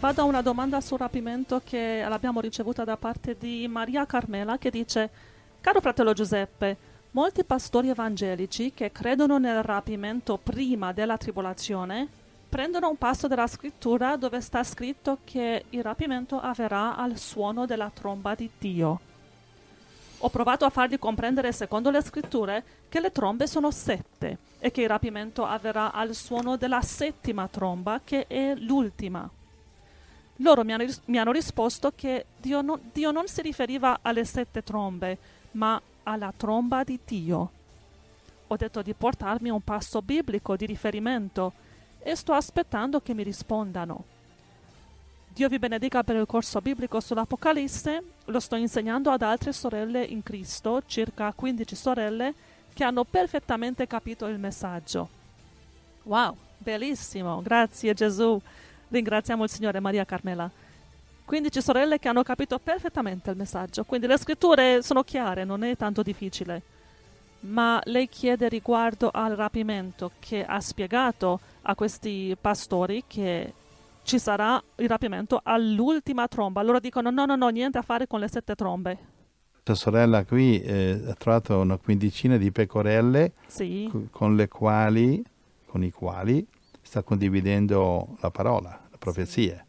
Vado a una domanda sul rapimento che l'abbiamo ricevuta da parte di Maria Carmela che dice Caro fratello Giuseppe, molti pastori evangelici che credono nel rapimento prima della tribolazione prendono un passo della scrittura dove sta scritto che il rapimento avverrà al suono della tromba di Dio. Ho provato a fargli comprendere, secondo le scritture, che le trombe sono sette e che il rapimento avverrà al suono della settima tromba, che è l'ultima. Loro mi hanno, ris- mi hanno risposto che Dio, no- Dio non si riferiva alle sette trombe, ma alla tromba di Dio. Ho detto di portarmi un passo biblico di riferimento e sto aspettando che mi rispondano. Dio vi benedica per il corso biblico sull'Apocalisse, lo sto insegnando ad altre sorelle in Cristo, circa 15 sorelle, che hanno perfettamente capito il messaggio. Wow, bellissimo, grazie Gesù. Ringraziamo il Signore Maria Carmela. 15 sorelle che hanno capito perfettamente il messaggio, quindi le scritture sono chiare, non è tanto difficile. Ma lei chiede riguardo al rapimento che ha spiegato a questi pastori che ci sarà il rapimento all'ultima tromba. Loro dicono no, no, no, niente a fare con le sette trombe. Questa sorella qui eh, ha trovato una quindicina di pecorelle sì. con le quali, con i quali sta condividendo la parola, la profezia.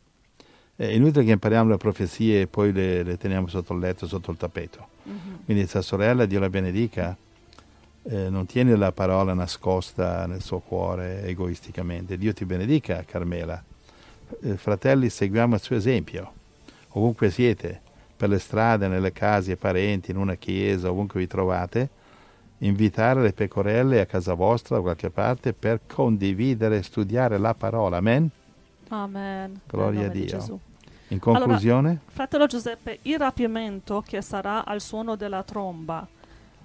È inutile che impariamo le profezie e poi le, le teniamo sotto il letto, sotto il tappeto. Uh-huh. Quindi tua sorella, Dio la benedica, eh, non tiene la parola nascosta nel suo cuore egoisticamente. Dio ti benedica, Carmela. Eh, fratelli, seguiamo il suo esempio, ovunque siete, per le strade, nelle case, i parenti, in una chiesa, ovunque vi trovate invitare le pecorelle a casa vostra o qualche parte per condividere e studiare la parola. Amen. Amen. Gloria a Dio. In conclusione? Allora, fratello Giuseppe, il rapimento che sarà al suono della tromba,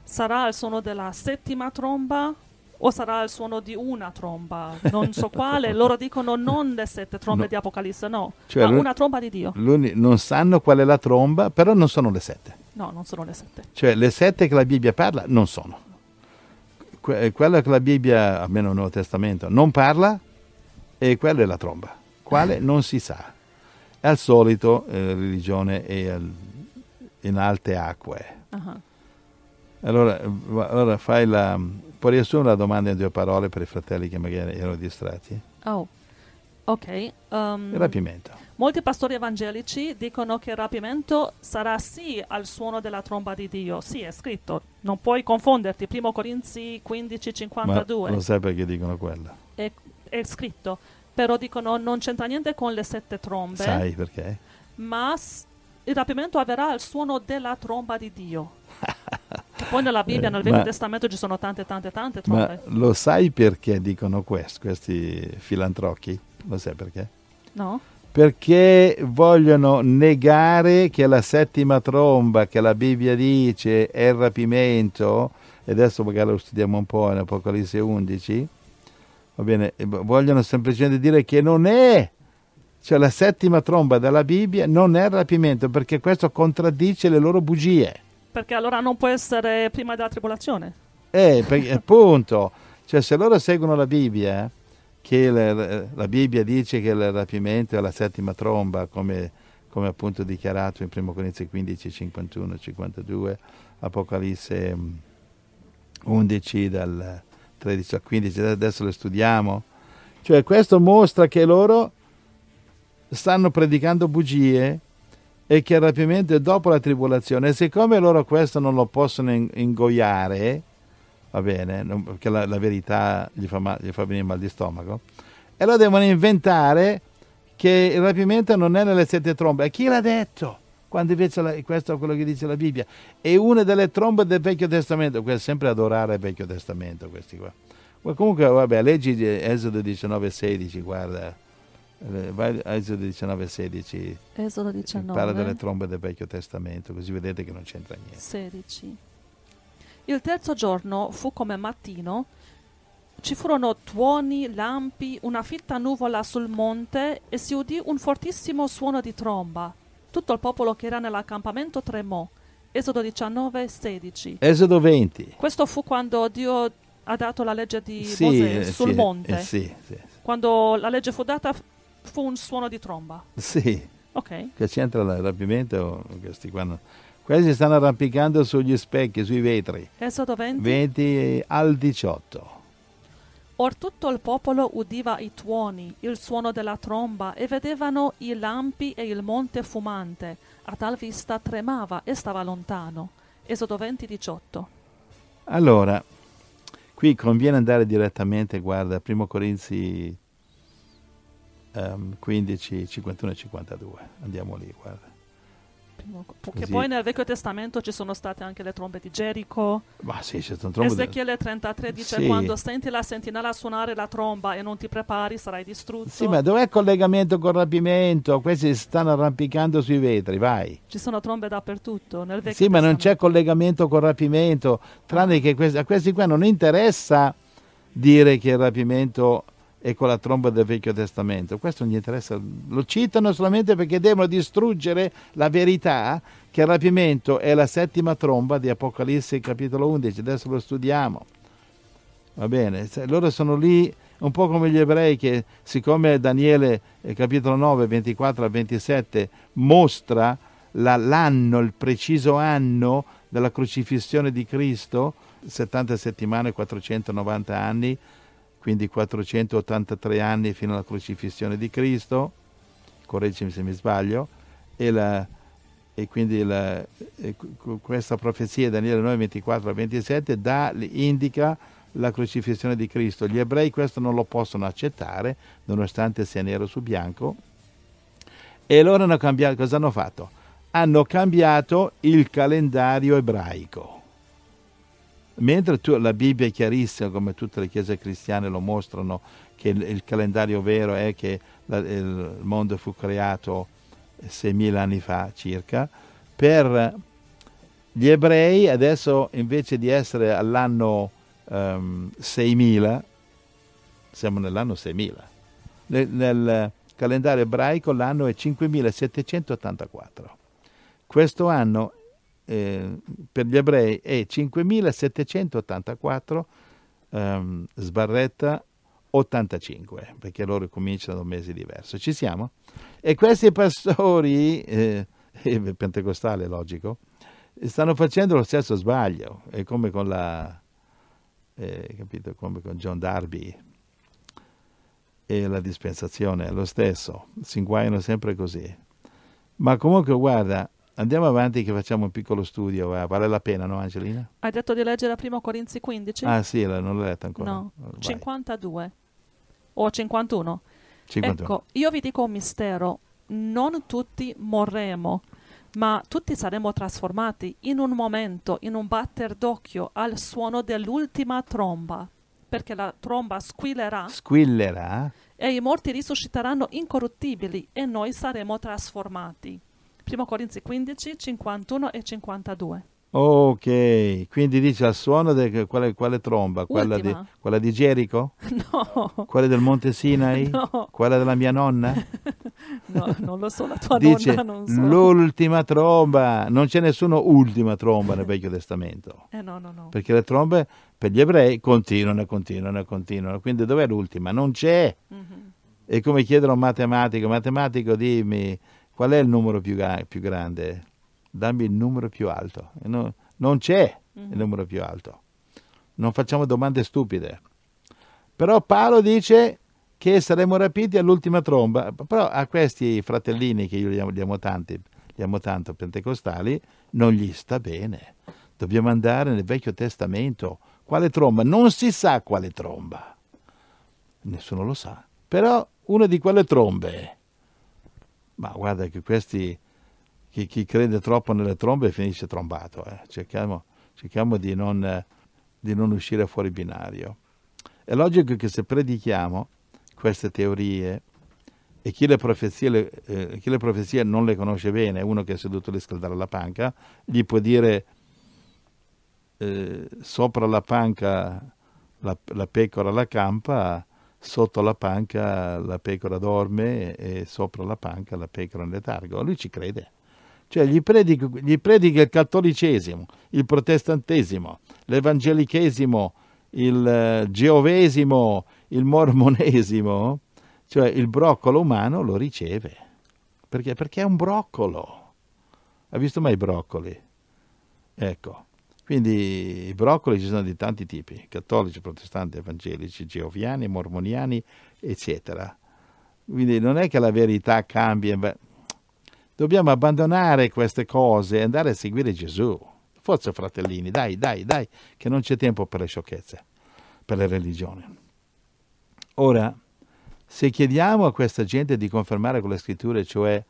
sarà al suono della settima tromba o sarà al suono di una tromba? Non so quale, loro dicono non le sette trombe no. di Apocalisse, no, cioè, ma una tromba di Dio. Non sanno qual è la tromba, però non sono le sette. No, non sono le sette. Cioè le sette che la Bibbia parla non sono que- eh, quella che la Bibbia, almeno nel Nuovo Testamento, non parla, e quella è la tromba. Quale eh. non si sa. È al solito eh, religione è al, in alte acque. Uh-huh. Allora, allora fai la, puoi riassumere la domanda in due parole per i fratelli che magari erano distratti? Oh, ok. Um, il rapimento. Molti pastori evangelici dicono che il rapimento sarà sì al suono della tromba di Dio, sì è scritto, non puoi confonderti, Primo Corinzi 15:52. Lo sai perché dicono quello? È, è scritto, però dicono non c'entra niente con le sette trombe. Sai perché? Ma s- il rapimento avverrà al suono della tromba di Dio. poi nella Bibbia, eh, nel Vecchio Testamento ci sono tante, tante, tante trombe. Ma lo sai perché dicono questo, questi filantrocchi? Lo sai perché? No perché vogliono negare che la settima tromba che la Bibbia dice è il rapimento, e adesso magari lo studiamo un po' in Apocalisse 11, va bene, vogliono semplicemente dire che non è, cioè la settima tromba della Bibbia non è il rapimento, perché questo contraddice le loro bugie. Perché allora non può essere prima della tribolazione? Eh, perché, appunto, cioè se loro seguono la Bibbia che la, la, Bibbia dice che il rapimento è la settima tromba, come, come appunto dichiarato in 1 Corinzi 15, 51, 52, Apocalisse 11 mm, dal 13 al 15, adesso lo studiamo. Cioè questo mostra che loro stanno predicando bugie e che il rapimento è dopo la tribolazione. E siccome loro questo non lo possono ingoiare, va bene, non, perché la, la, verità gli fa, gli fa venire mal di stomaco, e allora devono inventare che il rapimento non è nelle sette trombe. E chi l'ha detto? Quando invece la, questo è quello che dice la Bibbia. È una delle trombe del Vecchio Testamento. Questo è sempre adorare il Vecchio Testamento, questi qua. Ma comunque, vabbè, leggi Esodo 19,16, guarda. Eh, vai Esodo 19,16. Esodo 19. Parla delle trombe del Vecchio Testamento, così vedete che non c'entra niente. 16. Il terzo giorno fu come mattino, ci furono tuoni, lampi, una fitta nuvola sul monte e si udì un fortissimo suono di tromba. Tutto il popolo che era nell'accampamento tremò. Esodo 19, 16. Esodo 20. Questo fu quando Dio ha dato la legge di sì, Mosè eh, sul eh, sì, monte. sì, sì, Quando la legge fu data fu un suono di tromba. Sì. Ok. Che c'entra il rapimento? Questi quando questi si stanno arrampicando sugli specchi, sui vetri. Esodo sotto 20? 20 al 18. Or tutto il popolo udiva i tuoni, il suono della tromba e vedevano i lampi e il monte fumante. A tal vista tremava e stava lontano. Esodo 20, 18. Allora, qui conviene andare direttamente, guarda, 1 Corinzi um, 15, 51 e 52. Andiamo lì, guarda che Così. poi nel Vecchio Testamento ci sono state anche le trombe di Gerico. Ma sì, c'è un trombo. Ezechiele 33 dice: sì. Quando senti la sentinella suonare la tromba e non ti prepari, sarai distrutto. Sì, ma dov'è il collegamento col rapimento? Questi si stanno arrampicando sui vetri, vai. Ci sono trombe dappertutto. Nel Vecchio sì, Testamento. ma non c'è collegamento col rapimento, tranne che a questi, questi qua non interessa dire che il rapimento e con la tromba del Vecchio Testamento. Questo non gli interessa, lo citano solamente perché devono distruggere la verità che il rapimento è la settima tromba di Apocalisse capitolo 11, adesso lo studiamo. Va bene, loro sono lì un po' come gli ebrei che siccome Daniele eh, capitolo 9, 24 al 27 mostra la, l'anno, il preciso anno della crocifissione di Cristo, 70 settimane, 490 anni, quindi 483 anni fino alla crocifissione di Cristo, correggimi se mi sbaglio, e, la, e quindi la, e questa profezia Daniele 9, 24 27 dà, indica la crocifissione di Cristo. Gli ebrei questo non lo possono accettare, nonostante sia nero su bianco. E loro hanno cambiato, cosa hanno fatto? Hanno cambiato il calendario ebraico Mentre tu, la Bibbia è chiarissima, come tutte le chiese cristiane lo mostrano, che il, il calendario vero è che la, il mondo fu creato 6.000 anni fa circa, per gli ebrei adesso invece di essere all'anno um, ehm, 6.000, siamo nell'anno 6.000, nel, nel calendario ebraico l'anno è 5.784. Questo anno Ehm, per gli ebrei è 5.784 ehm, sbarretta 85, perché loro cominciano da un mese diverso. Ci siamo? E questi pastori, eh, pentecostale logico, stanno facendo lo stesso sbaglio, è come con la... Eh, capito? Come con John Darby e la dispensazione, è lo stesso, si inguaiano sempre così. Ma comunque guarda, Andiamo avanti che facciamo un piccolo studio, va. Eh, vale la pena, no Angelina? Hai detto di leggere la prima Corinzi 15? Ah sì, non l'ho letta ancora. No, Vai. 52 o 51. 51. Ecco, io vi dico un mistero, non tutti morremo, ma tutti saremo trasformati in un momento, in un batter d'occhio al suono dell'ultima tromba, perché la tromba squillerà. Squillerà? E i morti risusciteranno incorruttibili e noi saremo trasformati. 1 Corinzi 15, 51 e 52. Ok, quindi dice al suono di quale, quale, tromba? Quella di, quella di, Gerico? No. Quella del Monte Sinai? No. Quella della mia nonna? no, non lo so, la tua dice, nonna non so. L'ultima tromba, non c'è nessuna ultima tromba nel Vecchio Testamento. Eh no, no, no. Perché le trombe per gli ebrei continuano, continuano, continuano. Quindi dov'è l'ultima? Non c'è. Mm-hmm. È come chiedere a un matematico, matematico dimmi Qual è il numero più, più grande? Dammi il numero più alto. No, non c'è il mm-hmm. numero più alto. Non facciamo domande stupide. Però Paolo dice che saremo rapiti all'ultima tromba. Però a questi fratellini, che io li amo, li amo, tanti, li amo tanto pentecostali, non gli sta bene. Dobbiamo andare nel Vecchio Testamento. Quale tromba? Non si sa quale tromba. Nessuno lo sa. Però una di quelle trombe ma guarda che questi, chi, chi crede troppo nelle trombe finisce trombato, eh. cerchiamo, cerchiamo di, non, di non uscire fuori binario. È logico che se predichiamo queste teorie, e chi le, profezie, eh, chi le, profezie, non le conosce bene, uno che è seduto lì a scaldare la panca, gli può dire eh, sopra la panca la, la, pecora la campa, sotto la panca la pecora dorme e sopra la panca la pecora è in letargo. Lui ci crede. Cioè gli predica, gli predica il cattolicesimo, il protestantesimo, l'evangelichesimo, il eh, geovesimo, il mormonesimo, cioè il broccolo umano lo riceve. Perché? Perché è un broccolo. Hai visto mai i broccoli? Ecco, quindi i broccoli ci sono di tanti tipi, cattolici, protestanti, evangelici, geoviani, mormoniani, eccetera. Quindi non è che la verità cambia. Dobbiamo abbandonare queste cose e andare a seguire Gesù. Forza fratellini, dai, dai, dai, che non c'è tempo per le sciocchezze, per le religioni. Ora, se chiediamo a questa gente di confermare con le scritture, cioè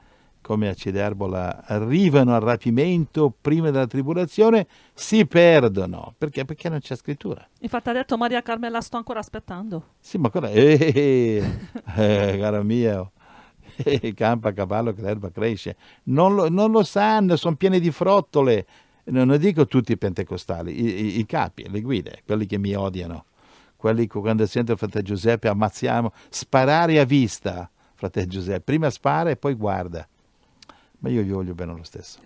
come a Cederbola, arrivano al rapimento prima della tribolazione, si perdono. Perché? Perché non c'è scrittura. Infatti ha detto Maria Carmela, sto ancora aspettando. Sì, ma cosa... Eh, eh, eh, eh, eh caro mio, eh, campa a cavallo che l'erba cresce. Non lo, non lo sanno, sono pieni di frottole. Non lo dico tutti i pentecostali, i, i, i capi, le guide, quelli che mi odiano. Quelli che quando sento fratello Giuseppe ammazziamo, sparare a vista, fratello Giuseppe. Prima spara e poi guarda ma io vi voglio bene lo stesso.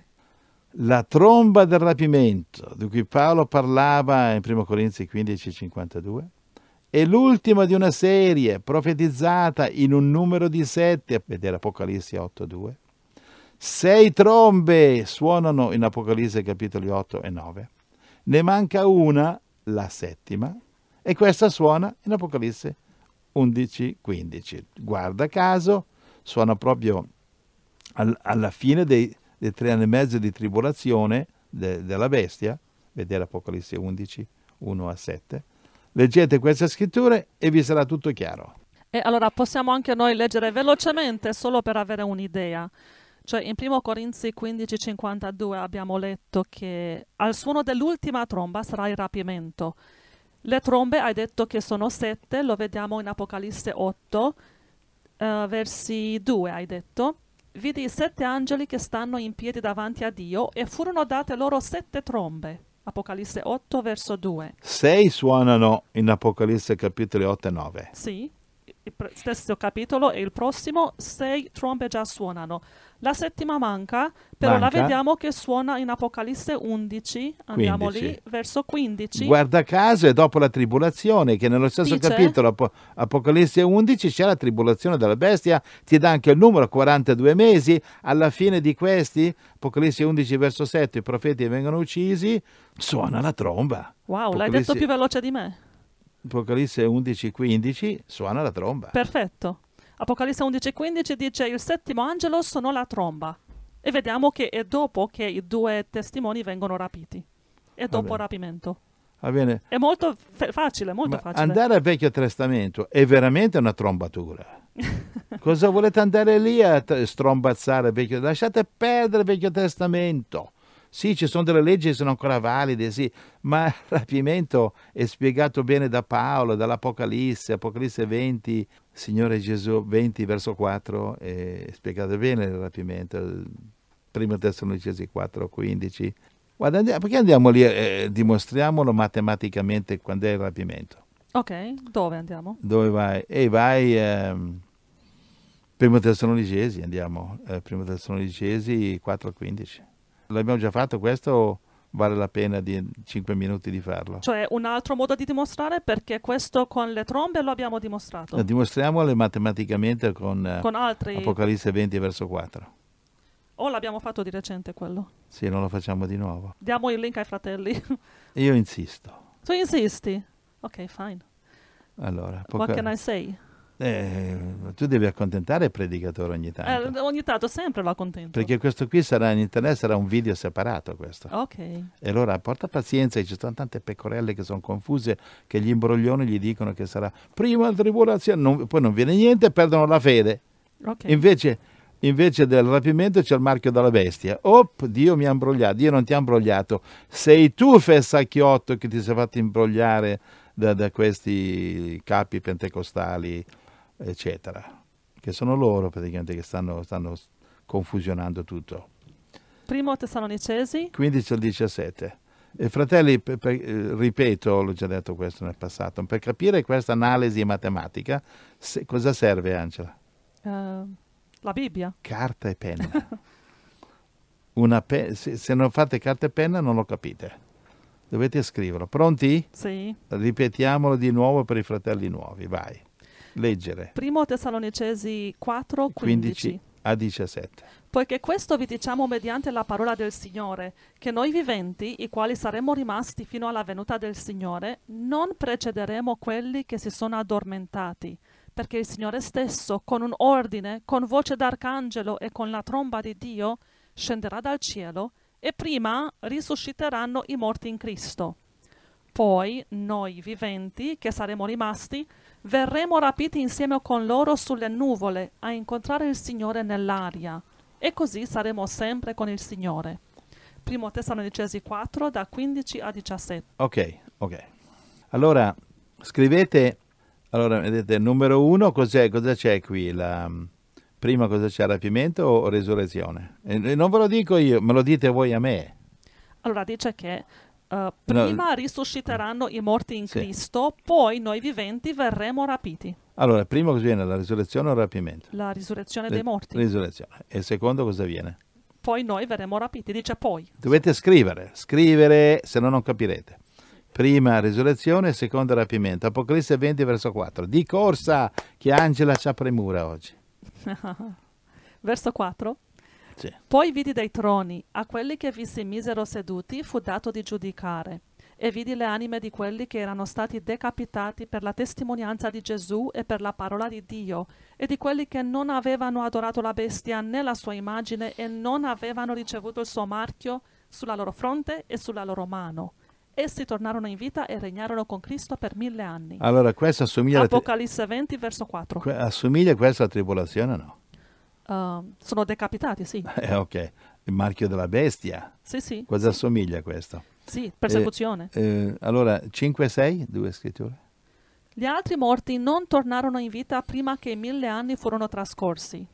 La tromba del rapimento, di cui Paolo parlava in 1 Corinzi 15, 52, è l'ultima di una serie profetizzata in un numero di sette, vedere Apocalisse 8, 2. Sei trombe suonano in Apocalisse capitoli 8 e 9. Ne manca una, la settima, e questa suona in Apocalisse 11, Guarda caso, suona proprio al, alla fine dei, dei, tre anni e mezzo di tribolazione de, della bestia, vedere Apocalisse 11, 1 a 7, leggete queste scritture e vi sarà tutto chiaro. E allora possiamo anche noi leggere velocemente solo per avere un'idea. Cioè in 1 Corinzi 15:52 abbiamo letto che al suono dell'ultima tromba sarà il rapimento. Le trombe hai detto che sono sette, lo vediamo in Apocalisse 8, eh, versi 2 hai detto vidi sette angeli che stanno in piedi davanti a Dio e furono date loro sette trombe. Apocalisse 8, verso 2. Sei suonano in Apocalisse capitoli 8 e 9. Sì il stesso capitolo e il prossimo, sei trombe già suonano. La settima manca, però manca. la vediamo che suona in Apocalisse 11, andiamo 15. lì, verso 15. Guarda caso è dopo la tribolazione, che nello stesso Dice, capitolo Ap- Apocalisse 11 c'è la tribolazione della bestia, ti dà anche il numero 42 mesi, alla fine di questi, Apocalisse 11 verso 7, i profeti vengono uccisi, suona la tromba. Wow, Apocalisse... l'hai detto più veloce di me. Apocalisse 11:15 suona la tromba. Perfetto. Apocalisse 11:15 dice il settimo angelo suonò la tromba e vediamo che è dopo che i due testimoni vengono rapiti. È dopo il rapimento. Va bene. È molto facile, molto Ma facile. Andare al Vecchio Testamento è veramente una trombatura. Cosa volete andare lì a strombazzare? Vecchio? Lasciate perdere il Vecchio Testamento. Sì, ci sono delle leggi che sono ancora valide, sì, ma il rapimento è spiegato bene da Paolo, dall'Apocalisse, Apocalisse 20, Signore Gesù 20, verso 4, è spiegato bene il rapimento, primo testo Tessalonicesi 4, 15. Guarda, perché andiamo lì e eh, dimostriamolo matematicamente quando è il rapimento? Ok, dove andiamo? Dove vai? E eh, vai... Ehm, Primo Tessalonicesi, andiamo, eh, Primo Tessalonicesi 15. L'abbiamo già fatto questo? vale la pena di 5 minuti di farlo. Cioè un altro modo di dimostrare perché questo con le trombe lo abbiamo dimostrato. dimostriamole matematicamente con, eh, con altri... Apocalisse 20 verso 4. O l'abbiamo fatto di recente quello? Sì, non lo facciamo di nuovo. Diamo il link ai fratelli. Io insisto. Tu insisti? Ok, fine. Allora, Apocal- What can I say? Eh, tu devi accontentare il predicatore ogni tanto. Eh, ogni tanto sempre lo accontento. Perché questo qui sarà in internet, sarà un video separato questo. Ok. E allora porta pazienza, ci sono tante pecorelle che sono confuse, che gli imbroglioni gli dicono che sarà prima la tribolazione, non, poi non viene niente, perdono la fede. Okay. Invece, invece del rapimento c'è il marchio della bestia. Op, Dio mi ha imbrogliato, Dio non ti ha imbrogliato. Sei tu fessacchiotto che ti sei fatto imbrogliare da, da questi capi pentecostali eccetera, che sono loro praticamente che stanno, stanno confusionando tutto. Primo Tessalonicesi 15 al 17. E fratelli, per, per, ripeto, l'ho già detto questo nel passato, per capire questa analisi matematica, se, cosa serve Angela? Uh, la Bibbia. Carta e penna. pe- se, se, non fate carta e penna non lo capite. Dovete scriverlo. Pronti? Sì. Ripetiamolo di nuovo per i fratelli nuovi, vai. Leggere. Primo Tessalonicesi 4, 15. 15 a 17. Poiché questo vi diciamo mediante la parola del Signore, che noi viventi, i quali saremo rimasti fino alla venuta del Signore, non precederemo quelli che si sono addormentati, perché il Signore stesso, con un ordine, con voce d'arcangelo e con la tromba di Dio, scenderà dal cielo e prima risusciteranno i morti in Cristo. Poi noi viventi, che saremo rimasti, Verremo rapiti insieme con loro sulle nuvole a incontrare il Signore nell'aria e così saremo sempre con il Signore. Primo Tessalonicesi 4 da 15 a 17. Ok, ok. Allora scrivete, allora vedete, numero uno cos'è, cosa c'è qui? La, mm, prima cosa c'è, rapimento o resurrezione? E non ve lo dico io, me lo dite voi a me. Allora dice che eh, prima no. risusciteranno i morti in sì. Cristo, poi noi viventi verremo rapiti. Allora, primo cosa viene? La risurrezione o il rapimento? La risurrezione dei morti. Risurrezione. E secondo cosa viene? Poi noi verremo rapiti, dice poi. Dovete scrivere, scrivere se no non capirete. Prima risurrezione, secondo rapimento. Apocalisse 20 verso 4. Di corsa che Angela c'ha premura oggi. verso 4. Sì. Poi vidi dei troni, a quelli che vi si misero seduti fu dato di giudicare. E vidi le anime di quelli che erano stati decapitati per la testimonianza di Gesù e per la parola di Dio, e di quelli che non avevano adorato la bestia né la sua immagine e non avevano ricevuto il suo marchio sulla loro fronte e sulla loro mano. Essi tornarono in vita e regnarono con Cristo per mille anni. Allora, questo assomiglia Apocalisse 20, verso 4. Que- assomiglia questa tribolazione o no? Ehm, sono decapitati, sì. Eh, ok, il marchio della bestia. Sì, sì. Cosa sì. assomiglia a questo? Sì, eh, persecuzione. Eh, eh, allora, 5 6, due scritture. Gli altri morti non tornarono in vita prima che mille anni furono trascorsi.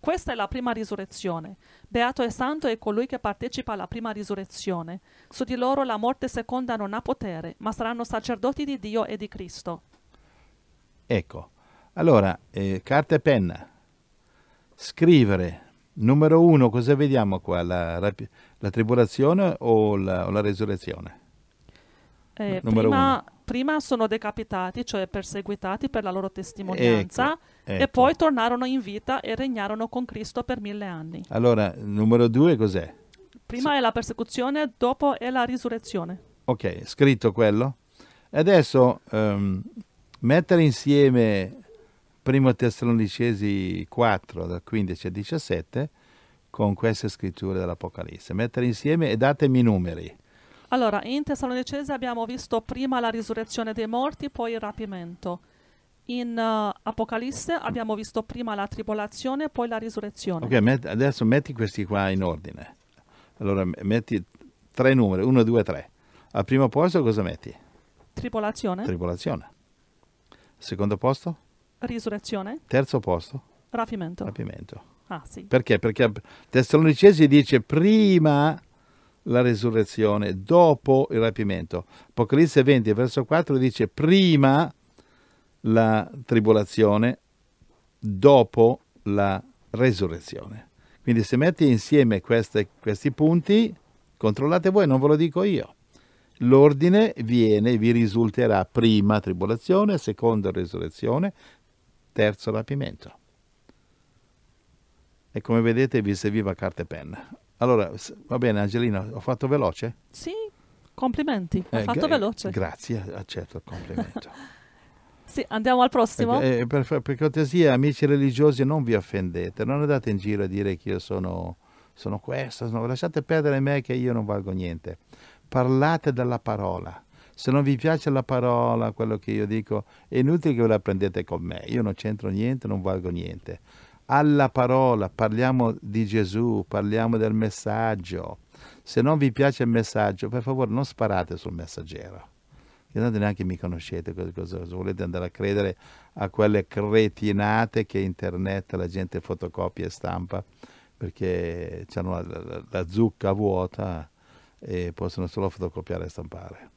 Questa è la prima risurrezione. Beato e santo è colui che partecipa alla prima risurrezione. Su di loro la morte seconda non ha potere, ma saranno sacerdoti di Dio e di Cristo. Ecco, allora, eh, carta e penna scrivere. Numero uno, cosa vediamo qua? La, la, tribolazione o la, o la resurrezione? Eh, prima, prima, sono decapitati, cioè perseguitati per la loro testimonianza, ecco, ecco. e poi ecco. tornarono in vita e regnarono con Cristo per mille anni. Allora, numero due cos'è? Prima sì. è la persecuzione, dopo è la risurrezione. Ok, scritto quello. Adesso um, mettere insieme Primo Tessalonicesi 4, dal 15 al 17, con queste scritture dell'Apocalisse. Mettere insieme e datemi i numeri. Allora, in Tessalonicesi abbiamo visto prima la risurrezione dei morti, poi il rapimento. In uh, Apocalisse abbiamo visto prima la tribolazione, poi la risurrezione. Ok, met- adesso metti questi qua in ordine. Allora, metti tre numeri, uno, due, tre. Al primo posto cosa metti? Tribolazione. Tribolazione. secondo posto? Risurrezione. Terzo posto. Rapimento. Rapimento. Ah, sì. Perché? Perché Tessalonicesi dice prima la risurrezione, dopo il rapimento. Apocalisse 20, verso 4 dice prima la tribolazione, dopo la resurrezione. Quindi se metti insieme queste, questi punti, controllate voi, non ve lo dico io. L'ordine viene, vi risulterà prima tribolazione, seconda resurrezione, terzo rapimento. E come vedete vi serviva carta e penna. Allora, va bene Angelina, ho fatto veloce? Sì, complimenti, eh, ho fatto veloce. Grazie, accetto il complimento. sì, andiamo al prossimo. Eh, eh per, per, cortesia, amici religiosi, non vi offendete, non andate in giro a dire che io sono, sono questo, sono... lasciate perdere me che io non valgo niente. Parlate dalla parola se non vi piace la parola, quello che io dico, è inutile che ve la prendete con me. Io non c'entro niente, non valgo niente. Alla parola parliamo di Gesù, parliamo del messaggio. Se non vi piace il messaggio, per favore non sparate sul messaggero. Io tanto neanche mi conoscete, cosa, cosa, cosa volete andare a credere a quelle cretinate che internet la gente fotocopia e stampa perché hanno la, la, la zucca vuota e possono solo fotocopiare e stampare.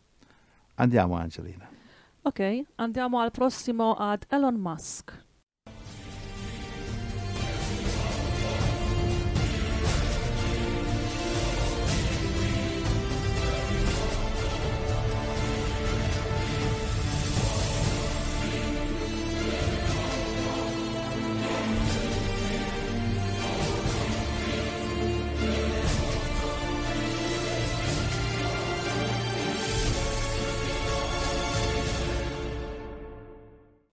Andiamo Angelina. Ok, andiamo al prossimo ad Elon Musk.